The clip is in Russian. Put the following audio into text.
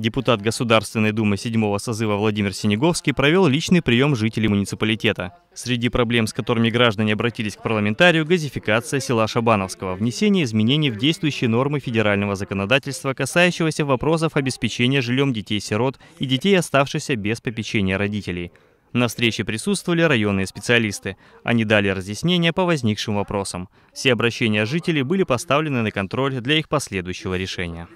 Депутат Государственной Думы 7 созыва Владимир Синеговский провел личный прием жителей муниципалитета. Среди проблем, с которыми граждане обратились к парламентарию, газификация села Шабановского, внесение изменений в действующие нормы федерального законодательства, касающегося вопросов обеспечения жильем детей-сирот и детей, оставшихся без попечения родителей. На встрече присутствовали районные специалисты. Они дали разъяснения по возникшим вопросам. Все обращения жителей были поставлены на контроль для их последующего решения.